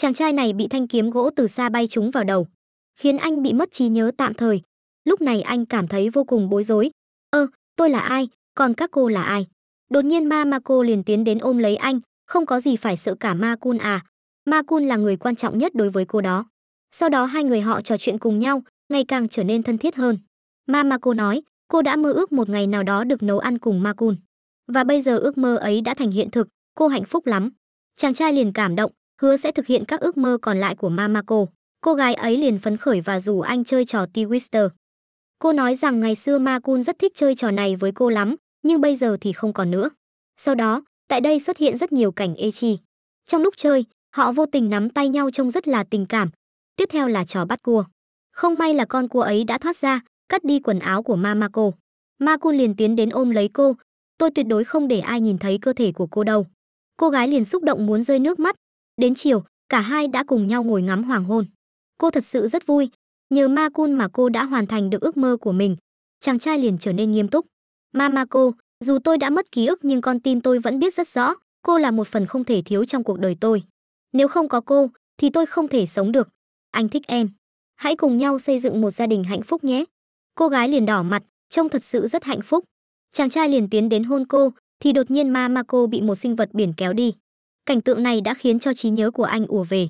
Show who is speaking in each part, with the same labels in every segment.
Speaker 1: Chàng trai này bị thanh kiếm gỗ từ xa bay trúng vào đầu, khiến anh bị mất trí nhớ tạm thời. Lúc này anh cảm thấy vô cùng bối rối. Ơ, tôi là ai, còn các cô là ai? Đột nhiên ma ma cô liền tiến đến ôm lấy anh, không có gì phải sợ cả ma cun à. Ma cun là người quan trọng nhất đối với cô đó. Sau đó hai người họ trò chuyện cùng nhau, ngày càng trở nên thân thiết hơn. Ma ma cô nói, cô đã mơ ước một ngày nào đó được nấu ăn cùng ma cun. Và bây giờ ước mơ ấy đã thành hiện thực, cô hạnh phúc lắm. Chàng trai liền cảm động, hứa sẽ thực hiện các ước mơ còn lại của Mamako. Cô gái ấy liền phấn khởi và rủ anh chơi trò Twister. Cô nói rằng ngày xưa Ma rất thích chơi trò này với cô lắm, nhưng bây giờ thì không còn nữa. Sau đó, tại đây xuất hiện rất nhiều cảnh chi. Trong lúc chơi, họ vô tình nắm tay nhau trông rất là tình cảm. Tiếp theo là trò bắt cua. Không may là con cua ấy đã thoát ra, cắt đi quần áo của Mamako. Ma liền tiến đến ôm lấy cô. Tôi tuyệt đối không để ai nhìn thấy cơ thể của cô đâu. Cô gái liền xúc động muốn rơi nước mắt, Đến chiều, cả hai đã cùng nhau ngồi ngắm hoàng hôn. Cô thật sự rất vui, nhờ Ma Kun mà cô đã hoàn thành được ước mơ của mình. Chàng trai liền trở nên nghiêm túc. Mama cô, dù tôi đã mất ký ức nhưng con tim tôi vẫn biết rất rõ, cô là một phần không thể thiếu trong cuộc đời tôi. Nếu không có cô, thì tôi không thể sống được. Anh thích em. Hãy cùng nhau xây dựng một gia đình hạnh phúc nhé. Cô gái liền đỏ mặt, trông thật sự rất hạnh phúc. Chàng trai liền tiến đến hôn cô, thì đột nhiên Mama cô bị một sinh vật biển kéo đi. Cảnh tượng này đã khiến cho trí nhớ của anh ùa về.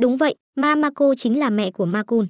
Speaker 1: Đúng vậy, Mamako chính là mẹ của Makun.